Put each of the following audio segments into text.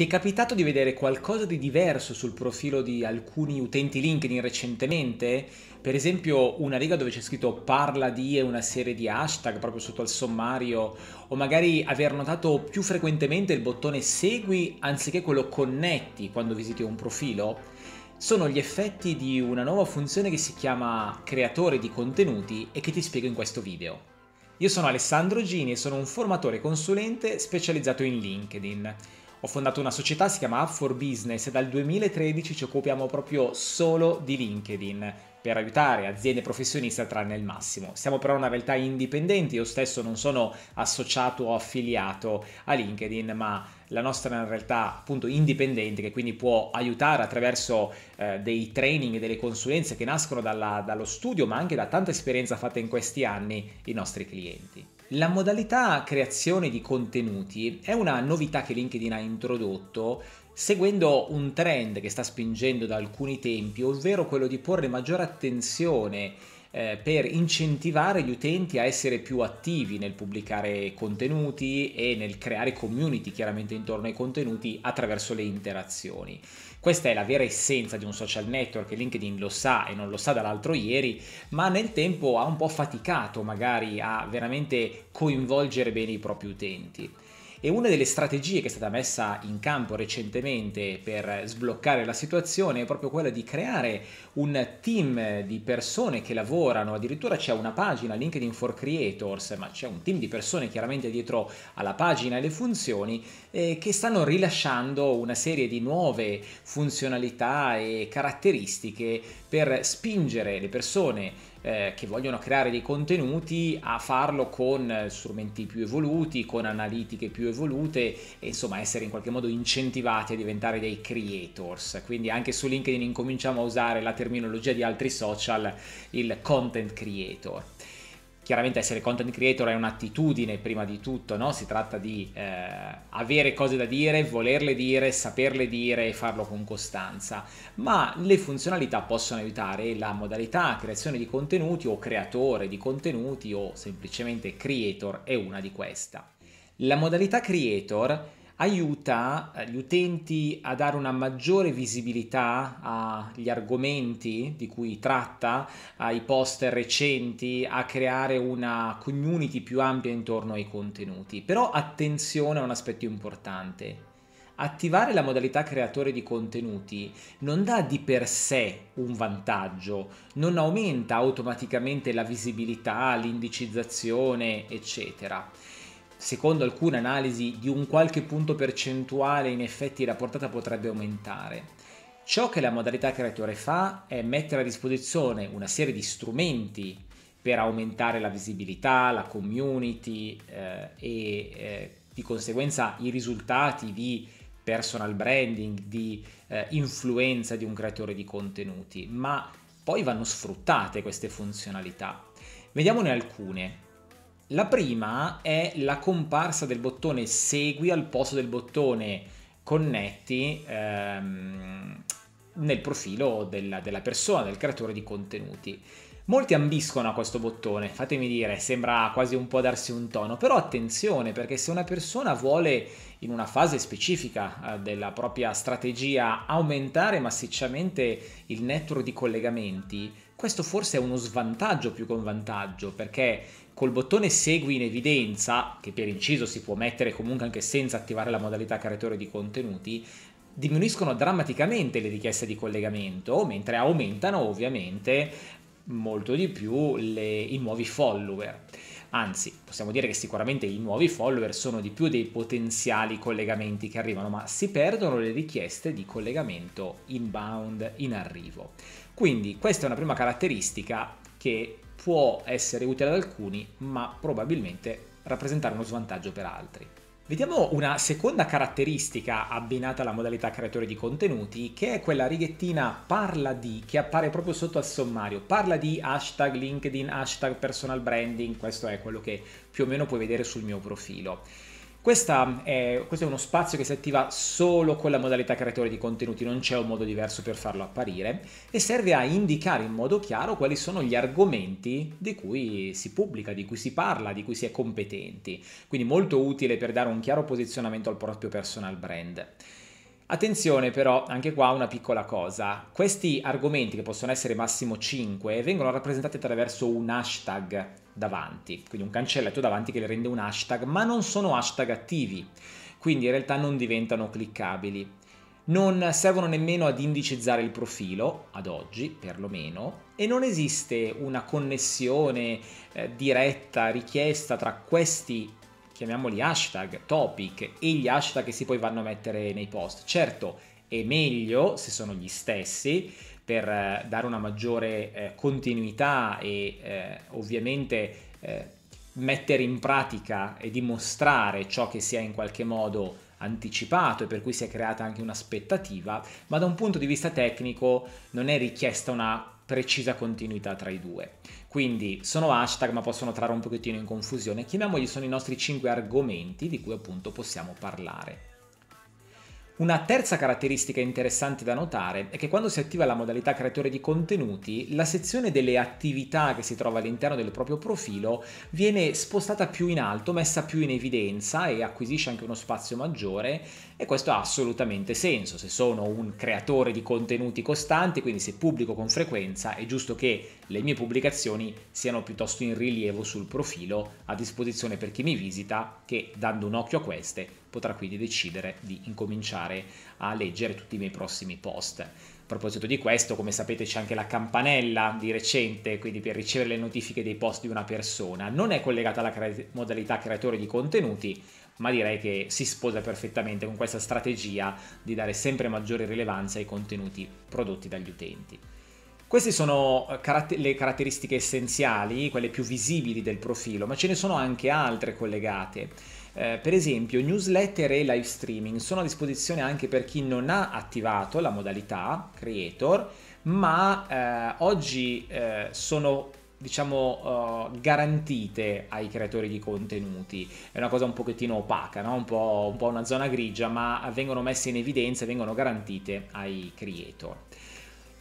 Ti è capitato di vedere qualcosa di diverso sul profilo di alcuni utenti LinkedIn recentemente? Per esempio una riga dove c'è scritto parla di e una serie di hashtag proprio sotto al sommario, o magari aver notato più frequentemente il bottone segui anziché quello connetti quando visiti un profilo? Sono gli effetti di una nuova funzione che si chiama creatore di contenuti e che ti spiego in questo video. Io sono Alessandro Gini e sono un formatore consulente specializzato in LinkedIn. Ho fondato una società, si chiama App for Business e dal 2013 ci occupiamo proprio solo di LinkedIn per aiutare aziende professioniste a trarne il massimo. Siamo però una realtà indipendente, io stesso non sono associato o affiliato a LinkedIn, ma la nostra è una realtà appunto indipendente che quindi può aiutare attraverso eh, dei training e delle consulenze che nascono dalla, dallo studio, ma anche da tanta esperienza fatta in questi anni, i nostri clienti. La modalità creazione di contenuti è una novità che LinkedIn ha introdotto seguendo un trend che sta spingendo da alcuni tempi, ovvero quello di porre maggiore attenzione eh, per incentivare gli utenti a essere più attivi nel pubblicare contenuti e nel creare community chiaramente intorno ai contenuti attraverso le interazioni. Questa è la vera essenza di un social network, LinkedIn lo sa e non lo sa dall'altro ieri, ma nel tempo ha un po' faticato magari a veramente coinvolgere bene i propri utenti. E una delle strategie che è stata messa in campo recentemente per sbloccare la situazione è proprio quella di creare un team di persone che lavorano, addirittura c'è una pagina LinkedIn for Creators, ma c'è un team di persone chiaramente dietro alla pagina e le funzioni eh, che stanno rilasciando una serie di nuove funzionalità e caratteristiche per spingere le persone eh, che vogliono creare dei contenuti a farlo con strumenti più evoluti, con analitiche più evolute e insomma essere in qualche modo incentivati a diventare dei creators. Quindi anche su LinkedIn incominciamo a usare la terminologia di altri social, il content creator chiaramente essere content creator è un'attitudine prima di tutto, no? si tratta di eh, avere cose da dire, volerle dire, saperle dire e farlo con costanza, ma le funzionalità possono aiutare la modalità creazione di contenuti o creatore di contenuti o semplicemente creator è una di queste. La modalità creator aiuta eh, gli utenti a dare una maggiore visibilità agli argomenti di cui tratta, ai post recenti, a creare una community più ampia intorno ai contenuti. Però attenzione a un aspetto importante. Attivare la modalità creatore di contenuti non dà di per sé un vantaggio, non aumenta automaticamente la visibilità, l'indicizzazione, eccetera secondo alcune analisi, di un qualche punto percentuale in effetti la portata potrebbe aumentare. Ciò che la modalità creatore fa è mettere a disposizione una serie di strumenti per aumentare la visibilità, la community eh, e eh, di conseguenza i risultati di personal branding, di eh, influenza di un creatore di contenuti, ma poi vanno sfruttate queste funzionalità. Vediamone alcune. La prima è la comparsa del bottone segui al posto del bottone connetti ehm, nel profilo della, della persona, del creatore di contenuti. Molti ambiscono a questo bottone, fatemi dire, sembra quasi un po' darsi un tono, però attenzione perché se una persona vuole in una fase specifica eh, della propria strategia aumentare massicciamente il network di collegamenti, questo forse è uno svantaggio più che un vantaggio, perché col bottone segui in evidenza, che per inciso si può mettere comunque anche senza attivare la modalità creatore di contenuti, diminuiscono drammaticamente le richieste di collegamento, mentre aumentano ovviamente molto di più le, i nuovi follower anzi possiamo dire che sicuramente i nuovi follower sono di più dei potenziali collegamenti che arrivano, ma si perdono le richieste di collegamento inbound in arrivo. Quindi questa è una prima caratteristica che può essere utile ad alcuni, ma probabilmente rappresentare uno svantaggio per altri. Vediamo una seconda caratteristica abbinata alla modalità creatore di contenuti che è quella righettina parla di che appare proprio sotto al sommario, parla di hashtag LinkedIn, hashtag personal branding, questo è quello che più o meno puoi vedere sul mio profilo. È, questo è uno spazio che si attiva solo con la modalità creatore di contenuti, non c'è un modo diverso per farlo apparire e serve a indicare in modo chiaro quali sono gli argomenti di cui si pubblica, di cui si parla, di cui si è competenti. Quindi molto utile per dare un chiaro posizionamento al proprio personal brand. Attenzione però, anche qua una piccola cosa, questi argomenti che possono essere massimo 5 vengono rappresentati attraverso un hashtag davanti, quindi un cancelletto davanti che le rende un hashtag, ma non sono hashtag attivi, quindi in realtà non diventano cliccabili. Non servono nemmeno ad indicizzare il profilo, ad oggi perlomeno, e non esiste una connessione eh, diretta richiesta tra questi chiamiamoli hashtag, topic e gli hashtag che si poi vanno a mettere nei post. Certo, è meglio se sono gli stessi per eh, dare una maggiore eh, continuità e eh, ovviamente eh, mettere in pratica e dimostrare ciò che si è in qualche modo anticipato e per cui si è creata anche un'aspettativa, ma da un punto di vista tecnico non è richiesta una precisa continuità tra i due. Quindi sono hashtag ma possono trarre un pochettino in confusione. Chiamiamoli sono i nostri 5 argomenti di cui appunto possiamo parlare. Una terza caratteristica interessante da notare è che quando si attiva la modalità creatore di contenuti, la sezione delle attività che si trova all'interno del proprio profilo viene spostata più in alto, messa più in evidenza e acquisisce anche uno spazio maggiore e questo ha assolutamente senso. Se sono un creatore di contenuti costante, quindi se pubblico con frequenza, è giusto che le mie pubblicazioni siano piuttosto in rilievo sul profilo a disposizione per chi mi visita che dando un occhio a queste potrà quindi decidere di incominciare a leggere tutti i miei prossimi post. A proposito di questo, come sapete c'è anche la campanella di recente, quindi per ricevere le notifiche dei post di una persona. Non è collegata alla cre- modalità creatore di contenuti, ma direi che si sposa perfettamente con questa strategia di dare sempre maggiore rilevanza ai contenuti prodotti dagli utenti. Queste sono eh, le caratteristiche essenziali, quelle più visibili del profilo, ma ce ne sono anche altre collegate eh, per esempio newsletter e live streaming sono a disposizione anche per chi non ha attivato la modalità creator, ma eh, oggi eh, sono diciamo uh, garantite ai creatori di contenuti è una cosa un pochettino opaca no? un, po', un po' una zona grigia ma vengono messe in evidenza e vengono garantite ai creator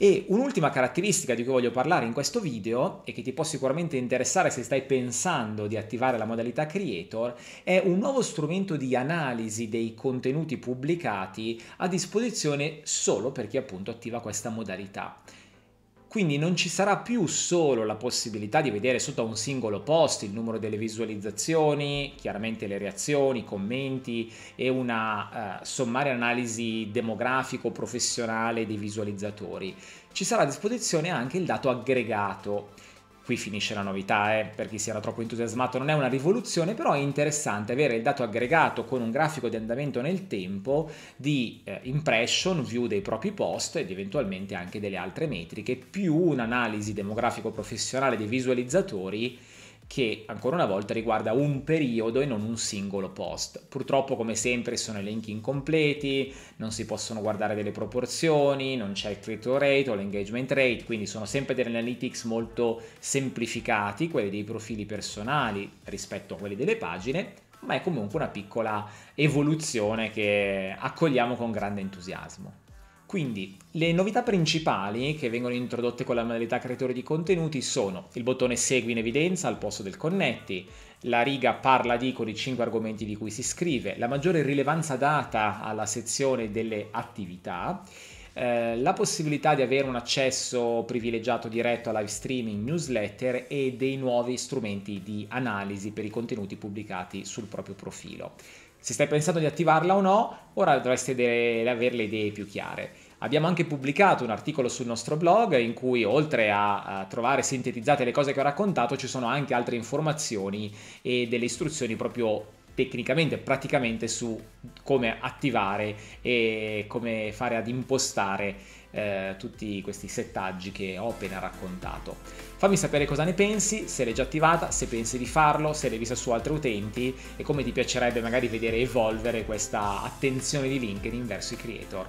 e un'ultima caratteristica di cui voglio parlare in questo video e che ti può sicuramente interessare se stai pensando di attivare la modalità creator è un nuovo strumento di analisi dei contenuti pubblicati a disposizione solo per chi appunto attiva questa modalità quindi non ci sarà più solo la possibilità di vedere sotto a un singolo post il numero delle visualizzazioni, chiaramente le reazioni, i commenti e una eh, sommaria analisi demografico-professionale dei visualizzatori. Ci sarà a disposizione anche il dato aggregato qui finisce la novità, eh, per chi si era troppo entusiasmato non è una rivoluzione, però è interessante avere il dato aggregato con un grafico di andamento nel tempo di eh, impression, view dei propri post ed eventualmente anche delle altre metriche, più un'analisi demografico professionale dei visualizzatori che ancora una volta riguarda un periodo e non un singolo post. Purtroppo come sempre sono elenchi incompleti, non si possono guardare delle proporzioni, non c'è il click rate o l'engagement rate, quindi sono sempre delle analytics molto semplificati, quelli dei profili personali rispetto a quelli delle pagine, ma è comunque una piccola evoluzione che accogliamo con grande entusiasmo. Quindi le novità principali che vengono introdotte con la modalità creatore di contenuti sono il bottone segui in evidenza al posto del connetti, la riga parla di con i 5 argomenti di cui si scrive, la maggiore rilevanza data alla sezione delle attività, eh, la possibilità di avere un accesso privilegiato diretto a live streaming, newsletter e dei nuovi strumenti di analisi per i contenuti pubblicati sul proprio profilo. Se stai pensando di attivarla o no, ora dovresti avere le idee più chiare. Abbiamo anche pubblicato un articolo sul nostro blog in cui oltre a, trovare sintetizzate le cose che ho raccontato ci sono anche altre informazioni e delle istruzioni proprio tecnicamente, praticamente su come attivare e come fare ad impostare eh, tutti questi settaggi che ho appena raccontato. Fammi sapere cosa ne pensi, se l'hai già attivata, se pensi di farlo, se l'hai vista su altri utenti e come ti piacerebbe magari vedere evolvere questa attenzione di LinkedIn verso i creator.